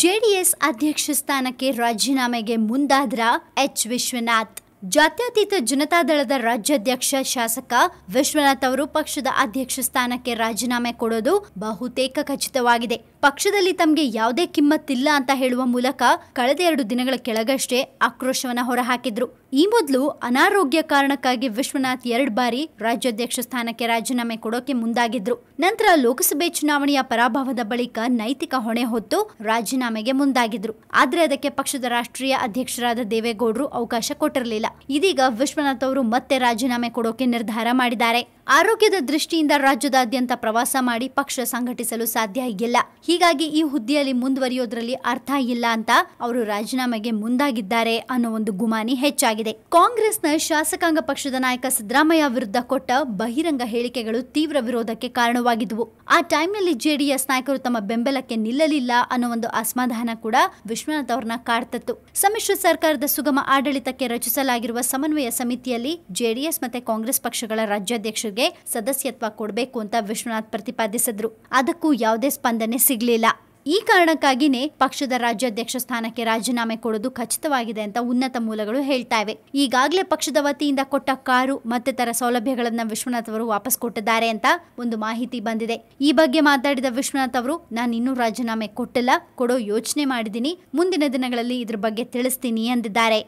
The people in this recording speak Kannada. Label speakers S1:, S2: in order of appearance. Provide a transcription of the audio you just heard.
S1: ಜೆಡಿಎಸ್ ಅಧ್ಯಕ್ಷ ಸ್ಥಾನಕ್ಕೆ ರಾಜೀನಾಮೆಗೆ ಮುಂದಾದ್ರ ಎಚ್ ವಿಶ್ವನಾಥ್ ಜಾತ್ಯತೀತ ಜನತಾದಳದ ರಾಜ್ಯಾಧ್ಯಕ್ಷ ಶಾಸಕ ವಿಶ್ವನಾಥ್ ಅವರು ಪಕ್ಷದ ಅಧ್ಯಕ್ಷ ಸ್ಥಾನಕ್ಕೆ ರಾಜೀನಾಮೆ ಕೊಡೋದು ಬಹುತೇಕ ಖಚಿತವಾಗಿದೆ ಪಕ್ಷದಲ್ಲಿ ತಮಗೆ ಯಾವುದೇ ಕಿಮ್ಮತ್ತಿಲ್ಲ ಅಂತ ಹೇಳುವ ಮೂಲಕ ಕಳೆದ ಎರಡು ದಿನಗಳ ಕೆಳಗಷ್ಟೇ ಆಕ್ರೋಶವನ್ನ ಹೊರಹಾಕಿದ್ರು ಈ ಮೊದಲು ಅನಾರೋಗ್ಯ ಕಾರಣಕ್ಕಾಗಿ ವಿಶ್ವನಾಥ್ ಎರಡು ಬಾರಿ ರಾಜ್ಯಾಧ್ಯಕ್ಷ ಸ್ಥಾನಕ್ಕೆ ರಾಜೀನಾಮೆ ಕೊಡೋಕೆ ಮುಂದಾಗಿದ್ರು ನಂತರ ಲೋಕಸಭೆ ಚುನಾವಣೆಯ ಪರಾಭವದ ಬಳಿಕ ನೈತಿಕ ಹೊಣೆ ಹೊತ್ತು ರಾಜೀನಾಮೆಗೆ ಮುಂದಾಗಿದ್ರು ಆದ್ರೆ ಅದಕ್ಕೆ ಪಕ್ಷದ ರಾಷ್ಟ್ರೀಯ ಅಧ್ಯಕ್ಷರಾದ ದೇವೇಗೌಡರು ಅವಕಾಶ ಕೊಟ್ಟಿರಲಿಲ್ಲ ಇದೀಗ ವಿಶ್ವನಾಥ್ ಅವರು ಮತ್ತೆ ರಾಜೀನಾಮೆ ಕೊಡೋಕೆ ನಿರ್ಧಾರ ಮಾಡಿದ್ದಾರೆ ಆರೋಗ್ಯದ ದೃಷ್ಟಿಯಿಂದ ರಾಜ್ಯದಾದ್ಯಂತ ಪ್ರವಾಸ ಮಾಡಿ ಪಕ್ಷ ಸಂಘಟಿಸಲು ಸಾಧ್ಯ ಇಲ್ಲ ಹೀಗಾಗಿ ಈ ಹುದ್ದೆಯಲ್ಲಿ ಮುಂದುವರಿಯೋದ್ರಲ್ಲಿ ಅರ್ಥ ಇಲ್ಲ ಅಂತ ಅವರು ರಾಜೀನಾಮೆಗೆ ಮುಂದಾಗಿದ್ದಾರೆ ಅನ್ನೋ ಒಂದು ಗುಮಾನಿ ಹೆಚ್ಚಾಗಿದೆ ಕಾಂಗ್ರೆಸ್ನ ಶಾಸಕಾಂಗ ಪಕ್ಷದ ನಾಯಕ ಸಿದ್ದರಾಮಯ್ಯ ವಿರುದ್ಧ ಕೊಟ್ಟ ಬಹಿರಂಗ ಹೇಳಿಕೆಗಳು ತೀವ್ರ ವಿರೋಧಕ್ಕೆ ಕಾರಣವಾಗಿದ್ದವು ಆ ಟೈಮ್ನಲ್ಲಿ ಜೆಡಿಎಸ್ ನಾಯಕರು ತಮ್ಮ ಬೆಂಬಲಕ್ಕೆ ನಿಲ್ಲಲಿಲ್ಲ ಅನ್ನೋ ಒಂದು ಅಸಮಾಧಾನ ಕೂಡ ವಿಶ್ವನಾಥ್ ಅವರನ್ನ ಕಾಡ್ತತ್ತು ಸಮ್ಮಿಶ್ರ ಸರ್ಕಾರದ ಸುಗಮ ಆಡಳಿತಕ್ಕೆ ರಚಿಸಲಾಗಿರುವ ಸಮನ್ವಯ ಸಮಿತಿಯಲ್ಲಿ ಜೆಡಿಎಸ್ ಮತ್ತೆ ಕಾಂಗ್ರೆಸ್ ಪಕ್ಷಗಳ ರಾಜ್ಯಾಧ್ಯಕ್ಷರಿಗೆ ಸದಸ್ಯತ್ವ ಕೊಡಬೇಕು ಅಂತ ವಿಶ್ವನಾಥ್ ಪ್ರತಿಪಾದಿಸಿದ್ರು ಅದಕ್ಕೂ ಯಾವುದೇ ಸ್ಪಂದನೆ ಸಿಗಲಿಲ್ಲ ಈ ಕಾರಣಕ್ಕಾಗಿನೇ ಪಕ್ಷದ ರಾಜ್ಯಾಧ್ಯಕ್ಷ ಸ್ಥಾನಕ್ಕೆ ರಾಜೀನಾಮೆ ಕೊಡೋದು ಖಚಿತವಾಗಿದೆ ಅಂತ ಉನ್ನತ ಮೂಲಗಳು ಹೇಳ್ತಾ ಇವೆ ಈಗಾಗಲೇ ಪಕ್ಷದ ವತಿಯಿಂದ ಕೊಟ್ಟ ಕಾರು ಮತ್ತಿತರ ಸೌಲಭ್ಯಗಳನ್ನ ವಿಶ್ವನಾಥ್ ಅವರು ವಾಪಸ್ ಕೊಟ್ಟಿದ್ದಾರೆ ಅಂತ ಒಂದು ಮಾಹಿತಿ ಬಂದಿದೆ ಈ ಬಗ್ಗೆ ಮಾತಾಡಿದ ವಿಶ್ವನಾಥ್ ಅವರು ನಾನು ಇನ್ನೂ ರಾಜೀನಾಮೆ ಕೊಟ್ಟಿಲ್ಲ ಕೊಡೋ ಯೋಚನೆ ಮಾಡಿದ್ದೀನಿ ಮುಂದಿನ ದಿನಗಳಲ್ಲಿ ಇದ್ರ ಬಗ್ಗೆ ತಿಳಿಸ್ತೀನಿ ಎಂದಿದ್ದಾರೆ